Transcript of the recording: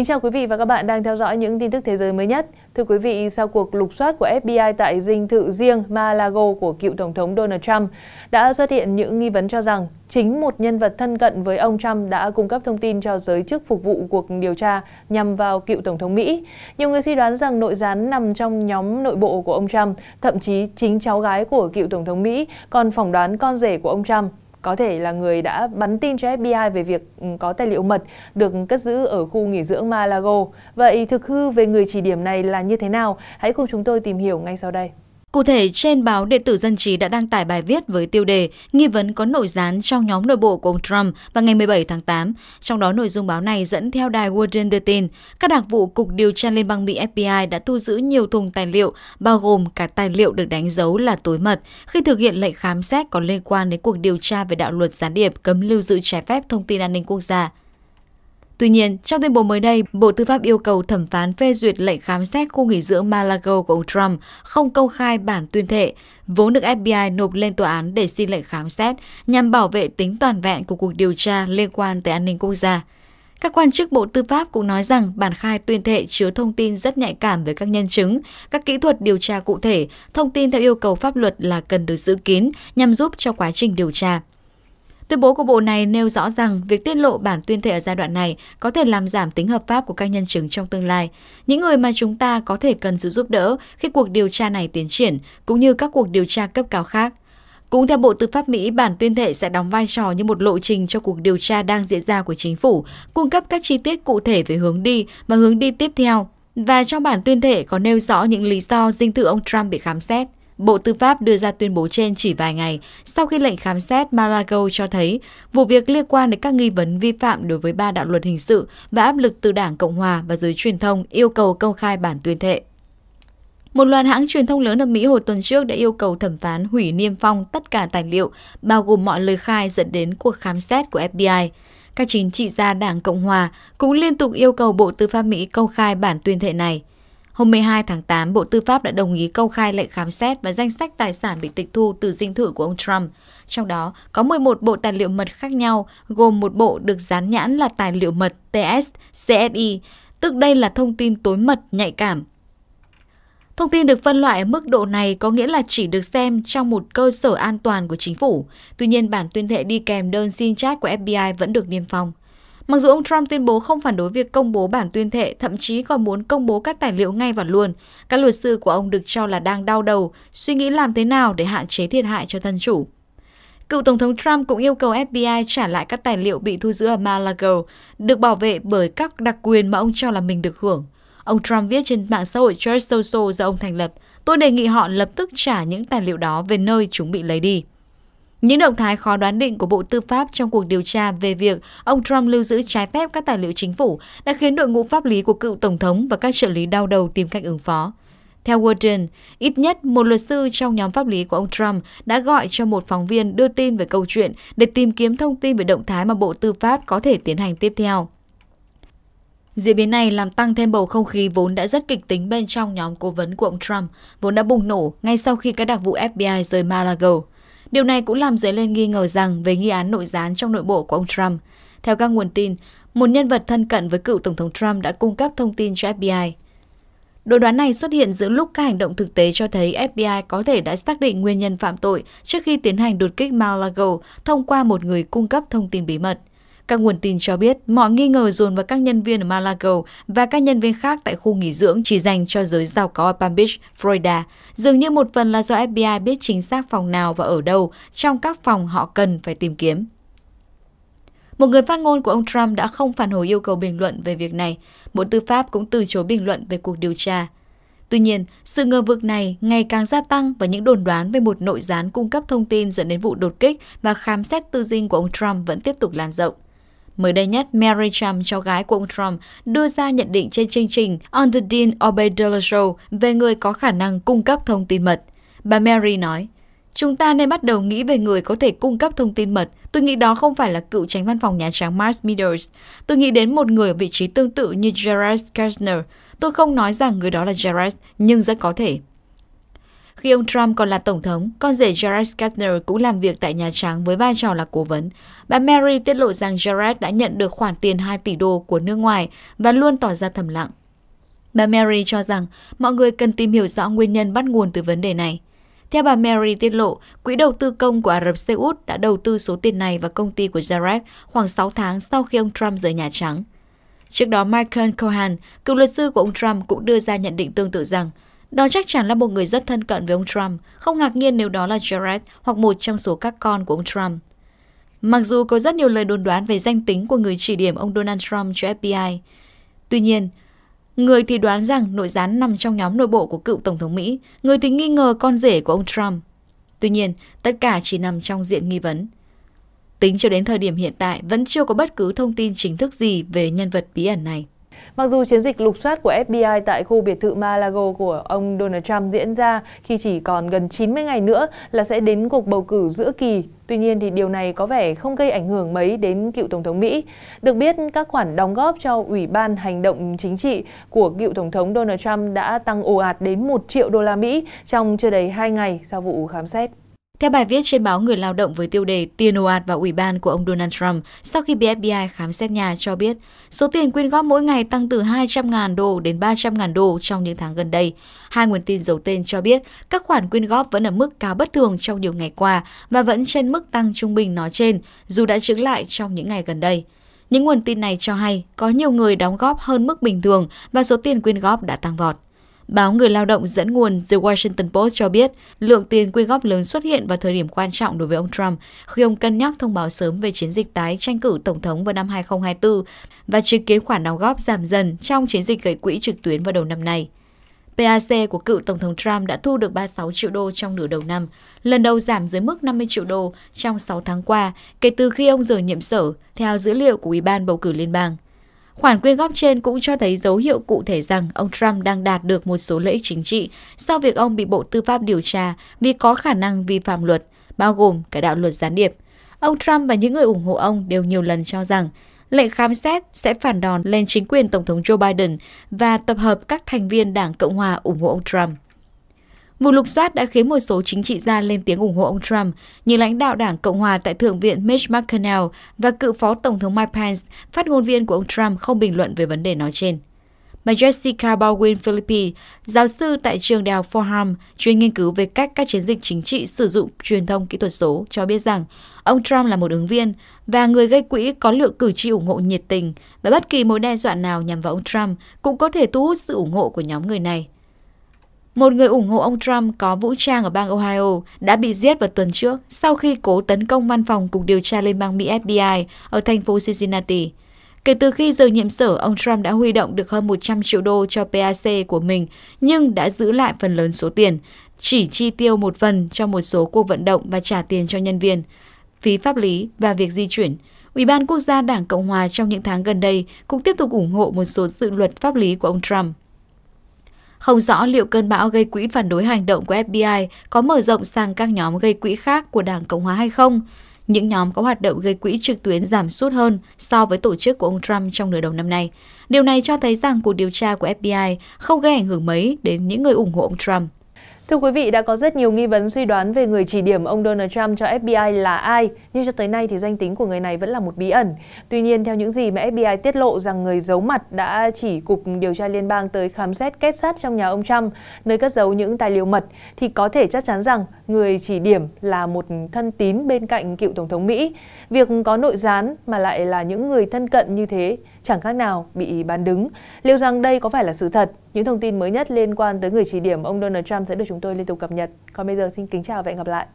Kính chào quý vị và các bạn đang theo dõi những tin tức thế giới mới nhất. Thưa quý vị, sau cuộc lục soát của FBI tại dinh thự riêng Malago của cựu Tổng thống Donald Trump, đã xuất hiện những nghi vấn cho rằng chính một nhân vật thân cận với ông Trump đã cung cấp thông tin cho giới chức phục vụ cuộc điều tra nhằm vào cựu Tổng thống Mỹ. Nhiều người suy đoán rằng nội gián nằm trong nhóm nội bộ của ông Trump, thậm chí chính cháu gái của cựu Tổng thống Mỹ còn phỏng đoán con rể của ông Trump có thể là người đã bắn tin cho FBI về việc ừ, có tài liệu mật được cất giữ ở khu nghỉ dưỡng Malago. Vậy thực hư về người chỉ điểm này là như thế nào? Hãy cùng chúng tôi tìm hiểu ngay sau đây. Cụ thể, trên báo Điện tử Dân trí đã đăng tải bài viết với tiêu đề nghi vấn có nội gián trong nhóm nội bộ của ông Trump vào ngày 17 tháng 8. Trong đó, nội dung báo này dẫn theo đài Guardian đưa tin, các đặc vụ Cục Điều tra Liên bang Mỹ FBI đã thu giữ nhiều thùng tài liệu, bao gồm cả tài liệu được đánh dấu là tối mật khi thực hiện lệnh khám xét có liên quan đến cuộc điều tra về đạo luật gián điệp cấm lưu giữ trái phép thông tin an ninh quốc gia. Tuy nhiên, trong tuyên bố mới đây, Bộ Tư pháp yêu cầu thẩm phán phê duyệt lệnh khám xét khu nghỉ dưỡng Malago của ông Trump không công khai bản tuyên thệ, vốn được FBI nộp lên tòa án để xin lệnh khám xét nhằm bảo vệ tính toàn vẹn của cuộc điều tra liên quan tới an ninh quốc gia. Các quan chức Bộ Tư pháp cũng nói rằng bản khai tuyên thệ chứa thông tin rất nhạy cảm về các nhân chứng, các kỹ thuật điều tra cụ thể, thông tin theo yêu cầu pháp luật là cần được giữ kín nhằm giúp cho quá trình điều tra. Tuyên bố của Bộ này nêu rõ rằng việc tiết lộ bản tuyên thệ ở giai đoạn này có thể làm giảm tính hợp pháp của các nhân chứng trong tương lai, những người mà chúng ta có thể cần sự giúp đỡ khi cuộc điều tra này tiến triển, cũng như các cuộc điều tra cấp cao khác. Cũng theo Bộ Tư pháp Mỹ, bản tuyên thệ sẽ đóng vai trò như một lộ trình cho cuộc điều tra đang diễn ra của chính phủ, cung cấp các chi tiết cụ thể về hướng đi và hướng đi tiếp theo. Và trong bản tuyên thệ có nêu rõ những lý do dinh thự ông Trump bị khám xét. Bộ Tư pháp đưa ra tuyên bố trên chỉ vài ngày sau khi lệnh khám xét Malago cho thấy vụ việc liên quan đến các nghi vấn vi phạm đối với ba đạo luật hình sự và áp lực từ Đảng Cộng Hòa và giới truyền thông yêu cầu công khai bản tuyên thệ. Một loạt hãng truyền thông lớn ở Mỹ hồi tuần trước đã yêu cầu thẩm phán hủy niêm phong tất cả tài liệu, bao gồm mọi lời khai dẫn đến cuộc khám xét của FBI. Các chính trị gia Đảng Cộng Hòa cũng liên tục yêu cầu Bộ Tư pháp Mỹ công khai bản tuyên thệ này. Hôm 12 tháng 8, Bộ Tư pháp đã đồng ý công khai lệnh khám xét và danh sách tài sản bị tịch thu từ dinh thự của ông Trump. Trong đó có 11 bộ tài liệu mật khác nhau, gồm một bộ được dán nhãn là tài liệu mật TS, CSI, tức đây là thông tin tối mật, nhạy cảm. Thông tin được phân loại ở mức độ này có nghĩa là chỉ được xem trong một cơ sở an toàn của chính phủ. Tuy nhiên, bản tuyên thệ đi kèm đơn xin chat của FBI vẫn được niêm phong. Mặc dù ông Trump tuyên bố không phản đối việc công bố bản tuyên thệ, thậm chí còn muốn công bố các tài liệu ngay và luôn, các luật sư của ông được cho là đang đau đầu, suy nghĩ làm thế nào để hạn chế thiệt hại cho thân chủ. Cựu Tổng thống Trump cũng yêu cầu FBI trả lại các tài liệu bị thu giữ ở Malago, được bảo vệ bởi các đặc quyền mà ông cho là mình được hưởng. Ông Trump viết trên mạng xã hội Church Social do ông thành lập, tôi đề nghị họ lập tức trả những tài liệu đó về nơi chúng bị lấy đi. Những động thái khó đoán định của Bộ Tư pháp trong cuộc điều tra về việc ông Trump lưu giữ trái phép các tài liệu chính phủ đã khiến đội ngũ pháp lý của cựu Tổng thống và các trợ lý đau đầu tìm cách ứng phó. Theo Wharton, ít nhất một luật sư trong nhóm pháp lý của ông Trump đã gọi cho một phóng viên đưa tin về câu chuyện để tìm kiếm thông tin về động thái mà Bộ Tư pháp có thể tiến hành tiếp theo. Diễn biến này làm tăng thêm bầu không khí vốn đã rất kịch tính bên trong nhóm cố vấn của ông Trump, vốn đã bùng nổ ngay sau khi các đặc vụ FBI rời Malago. Điều này cũng làm dấy lên nghi ngờ rằng về nghi án nội gián trong nội bộ của ông Trump. Theo các nguồn tin, một nhân vật thân cận với cựu Tổng thống Trump đã cung cấp thông tin cho FBI. Đồ đoán này xuất hiện giữa lúc các hành động thực tế cho thấy FBI có thể đã xác định nguyên nhân phạm tội trước khi tiến hành đột kích Mar-a-Lago thông qua một người cung cấp thông tin bí mật. Các nguồn tin cho biết mọi nghi ngờ dồn vào các nhân viên ở Malago và các nhân viên khác tại khu nghỉ dưỡng chỉ dành cho giới giàu có ở Palm Beach, Florida. Dường như một phần là do FBI biết chính xác phòng nào và ở đâu trong các phòng họ cần phải tìm kiếm. Một người phát ngôn của ông Trump đã không phản hồi yêu cầu bình luận về việc này. Bộ Tư pháp cũng từ chối bình luận về cuộc điều tra. Tuy nhiên, sự ngờ vực này ngày càng gia tăng và những đồn đoán về một nội gián cung cấp thông tin dẫn đến vụ đột kích và khám xét tư dinh của ông Trump vẫn tiếp tục lan rộng. Mới đây nhất, Mary Trump, cháu gái của ông Trump, đưa ra nhận định trên chương trình On the Dean Obedela Show về người có khả năng cung cấp thông tin mật. Bà Mary nói, Chúng ta nên bắt đầu nghĩ về người có thể cung cấp thông tin mật. Tôi nghĩ đó không phải là cựu tránh văn phòng Nhà Trắng Mark Meadows. Tôi nghĩ đến một người ở vị trí tương tự như Jared Kushner. Tôi không nói rằng người đó là Jared, nhưng rất có thể. Khi ông Trump còn là tổng thống, con rể Jared Kushner cũng làm việc tại Nhà Trắng với vai trò là cố vấn. Bà Mary tiết lộ rằng Jared đã nhận được khoản tiền 2 tỷ đô của nước ngoài và luôn tỏ ra thầm lặng. Bà Mary cho rằng mọi người cần tìm hiểu rõ nguyên nhân bắt nguồn từ vấn đề này. Theo bà Mary tiết lộ, quỹ đầu tư công của Ả Rập Xê Út đã đầu tư số tiền này vào công ty của Jared khoảng 6 tháng sau khi ông Trump rời Nhà Trắng. Trước đó, Michael Cohen, cựu luật sư của ông Trump cũng đưa ra nhận định tương tự rằng đó chắc chắn là một người rất thân cận với ông Trump, không ngạc nhiên nếu đó là Jared hoặc một trong số các con của ông Trump. Mặc dù có rất nhiều lời đồn đoán về danh tính của người chỉ điểm ông Donald Trump cho FBI, tuy nhiên, người thì đoán rằng nội gián nằm trong nhóm nội bộ của cựu Tổng thống Mỹ, người thì nghi ngờ con rể của ông Trump. Tuy nhiên, tất cả chỉ nằm trong diện nghi vấn. Tính cho đến thời điểm hiện tại, vẫn chưa có bất cứ thông tin chính thức gì về nhân vật bí ẩn này. Mặc dù chiến dịch lục soát của FBI tại khu biệt thự Malago của ông Donald Trump diễn ra khi chỉ còn gần 90 ngày nữa là sẽ đến cuộc bầu cử giữa kỳ, tuy nhiên thì điều này có vẻ không gây ảnh hưởng mấy đến cựu Tổng thống Mỹ. Được biết, các khoản đóng góp cho Ủy ban Hành động Chính trị của cựu Tổng thống Donald Trump đã tăng ồ ạt đến 1 triệu đô la Mỹ trong chưa đầy 2 ngày sau vụ khám xét. Theo bài viết trên báo Người Lao động với tiêu đề Tiền ồ ạt vào ủy ban của ông Donald Trump sau khi bị FBI khám xét nhà cho biết số tiền quyên góp mỗi ngày tăng từ 200.000 đô đến 300.000 đô trong những tháng gần đây. Hai nguồn tin giấu tên cho biết các khoản quyên góp vẫn ở mức cao bất thường trong nhiều ngày qua và vẫn trên mức tăng trung bình nói trên dù đã chứng lại trong những ngày gần đây. Những nguồn tin này cho hay có nhiều người đóng góp hơn mức bình thường và số tiền quyên góp đã tăng vọt. Báo Người Lao động dẫn nguồn The Washington Post cho biết lượng tiền quyên góp lớn xuất hiện vào thời điểm quan trọng đối với ông Trump khi ông cân nhắc thông báo sớm về chiến dịch tái tranh cử Tổng thống vào năm 2024 và chứng kiến khoản đóng góp giảm dần trong chiến dịch gây quỹ trực tuyến vào đầu năm nay. PAC của cựu Tổng thống Trump đã thu được 36 triệu đô trong nửa đầu năm, lần đầu giảm dưới mức 50 triệu đô trong 6 tháng qua kể từ khi ông rời nhiệm sở, theo dữ liệu của Ủy ban Bầu cử Liên bang. Khoản quyên góp trên cũng cho thấy dấu hiệu cụ thể rằng ông Trump đang đạt được một số lợi ích chính trị sau việc ông bị Bộ Tư pháp điều tra vì có khả năng vi phạm luật, bao gồm cả đạo luật gián điệp. Ông Trump và những người ủng hộ ông đều nhiều lần cho rằng lệnh khám xét sẽ phản đòn lên chính quyền Tổng thống Joe Biden và tập hợp các thành viên Đảng Cộng hòa ủng hộ ông Trump. Vụ lục soát đã khiến một số chính trị gia lên tiếng ủng hộ ông Trump, như lãnh đạo Đảng Cộng hòa tại Thượng viện Mitch McConnell và cựu phó Tổng thống Mike Pence, phát ngôn viên của ông Trump không bình luận về vấn đề nói trên. Bà Jessica Baldwin Philippi, giáo sư tại trường đại học Fordham, chuyên nghiên cứu về cách các chiến dịch chính trị sử dụng truyền thông kỹ thuật số, cho biết rằng ông Trump là một ứng viên và người gây quỹ có lượng cử tri ủng hộ nhiệt tình và bất kỳ mối đe dọa nào nhằm vào ông Trump cũng có thể thu hút sự ủng hộ của nhóm người này. Một người ủng hộ ông Trump có vũ trang ở bang Ohio đã bị giết vào tuần trước sau khi cố tấn công văn phòng Cục Điều tra Liên bang Mỹ FBI ở thành phố Cincinnati. Kể từ khi rời nhiệm sở, ông Trump đã huy động được hơn 100 triệu đô cho PAC của mình, nhưng đã giữ lại phần lớn số tiền, chỉ chi tiêu một phần cho một số cuộc vận động và trả tiền cho nhân viên, phí pháp lý và việc di chuyển. Ủy ban Quốc gia Đảng Cộng Hòa trong những tháng gần đây cũng tiếp tục ủng hộ một số dự luật pháp lý của ông Trump. Không rõ liệu cơn bão gây quỹ phản đối hành động của FBI có mở rộng sang các nhóm gây quỹ khác của Đảng Cộng hòa hay không. Những nhóm có hoạt động gây quỹ trực tuyến giảm sút hơn so với tổ chức của ông Trump trong nửa đầu năm nay. Điều này cho thấy rằng cuộc điều tra của FBI không gây ảnh hưởng mấy đến những người ủng hộ ông Trump. Thưa quý vị, đã có rất nhiều nghi vấn suy đoán về người chỉ điểm ông Donald Trump cho FBI là ai, nhưng cho tới nay thì danh tính của người này vẫn là một bí ẩn. Tuy nhiên, theo những gì mà FBI tiết lộ rằng người giấu mặt đã chỉ Cục Điều tra Liên bang tới khám xét kết sát trong nhà ông Trump, nơi cất giấu những tài liệu mật, thì có thể chắc chắn rằng người chỉ điểm là một thân tín bên cạnh cựu Tổng thống Mỹ. Việc có nội gián mà lại là những người thân cận như thế chẳng khác nào bị bán đứng. Liệu rằng đây có phải là sự thật những thông tin mới nhất liên quan tới người chỉ điểm ông Donald Trump sẽ được chúng tôi liên tục cập nhật. Còn bây giờ xin kính chào và hẹn gặp lại.